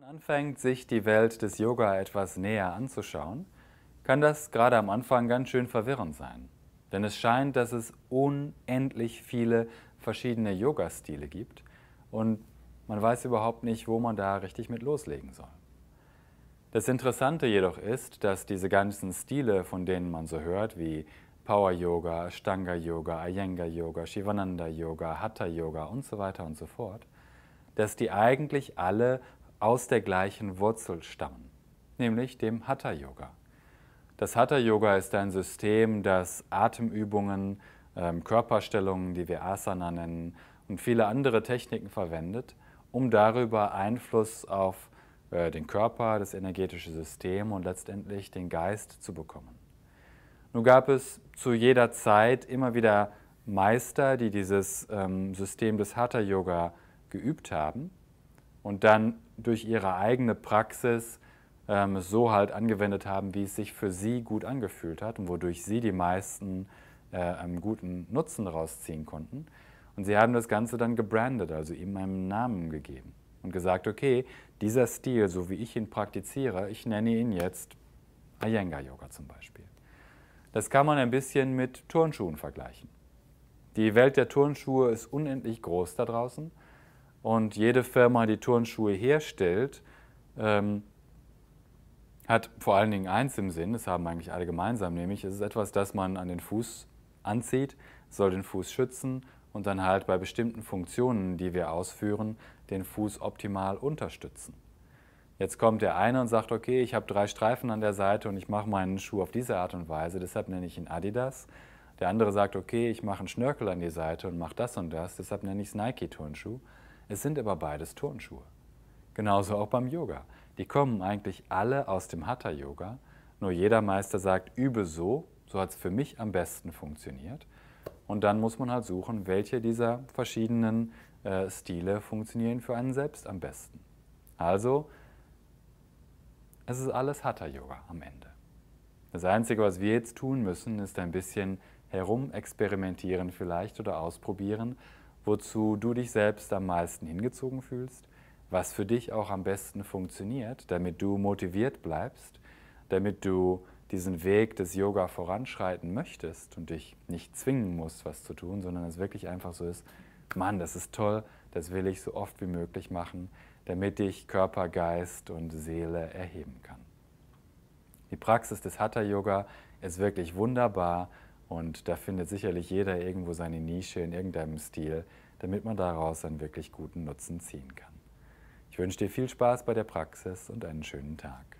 man anfängt, sich die Welt des Yoga etwas näher anzuschauen, kann das gerade am Anfang ganz schön verwirrend sein. Denn es scheint, dass es unendlich viele verschiedene Yoga-Stile gibt und man weiß überhaupt nicht, wo man da richtig mit loslegen soll. Das Interessante jedoch ist, dass diese ganzen Stile, von denen man so hört, wie Power Yoga, Stanga Yoga, Ayenga Yoga, Shivananda Yoga, Hatha Yoga und so weiter und so fort, dass die eigentlich alle aus der gleichen Wurzel stammen, nämlich dem Hatha Yoga. Das Hatha Yoga ist ein System, das Atemübungen, ähm, Körperstellungen, die wir Asana nennen, und viele andere Techniken verwendet, um darüber Einfluss auf äh, den Körper, das energetische System und letztendlich den Geist zu bekommen. Nun gab es zu jeder Zeit immer wieder Meister, die dieses ähm, System des Hatha Yoga geübt haben und dann durch ihre eigene Praxis ähm, so halt angewendet haben, wie es sich für sie gut angefühlt hat und wodurch sie die meisten äh, guten Nutzen rausziehen konnten. Und sie haben das Ganze dann gebrandet, also ihm einen Namen gegeben und gesagt, okay, dieser Stil, so wie ich ihn praktiziere, ich nenne ihn jetzt Iyengar-Yoga zum Beispiel. Das kann man ein bisschen mit Turnschuhen vergleichen. Die Welt der Turnschuhe ist unendlich groß da draußen und jede Firma, die Turnschuhe herstellt, ähm, hat vor allen Dingen eins im Sinn, das haben eigentlich alle gemeinsam, nämlich es ist etwas, das man an den Fuß anzieht, soll den Fuß schützen und dann halt bei bestimmten Funktionen, die wir ausführen, den Fuß optimal unterstützen. Jetzt kommt der eine und sagt, okay, ich habe drei Streifen an der Seite und ich mache meinen Schuh auf diese Art und Weise, deshalb nenne ich ihn Adidas. Der andere sagt, okay, ich mache einen Schnörkel an die Seite und mache das und das, deshalb nenne ich es Nike-Turnschuh. Es sind aber beides Turnschuhe. Genauso auch beim Yoga. Die kommen eigentlich alle aus dem Hatha-Yoga, nur jeder Meister sagt, übe so, so hat es für mich am besten funktioniert. Und dann muss man halt suchen, welche dieser verschiedenen äh, Stile funktionieren für einen selbst am besten. Also, es ist alles Hatha-Yoga am Ende. Das Einzige, was wir jetzt tun müssen, ist ein bisschen herumexperimentieren vielleicht oder ausprobieren, wozu du dich selbst am meisten hingezogen fühlst, was für dich auch am besten funktioniert, damit du motiviert bleibst, damit du diesen Weg des Yoga voranschreiten möchtest und dich nicht zwingen musst, was zu tun, sondern es wirklich einfach so ist, Mann, das ist toll, das will ich so oft wie möglich machen, damit ich Körper, Geist und Seele erheben kann. Die Praxis des Hatha Yoga ist wirklich wunderbar, und da findet sicherlich jeder irgendwo seine Nische in irgendeinem Stil, damit man daraus einen wirklich guten Nutzen ziehen kann. Ich wünsche dir viel Spaß bei der Praxis und einen schönen Tag.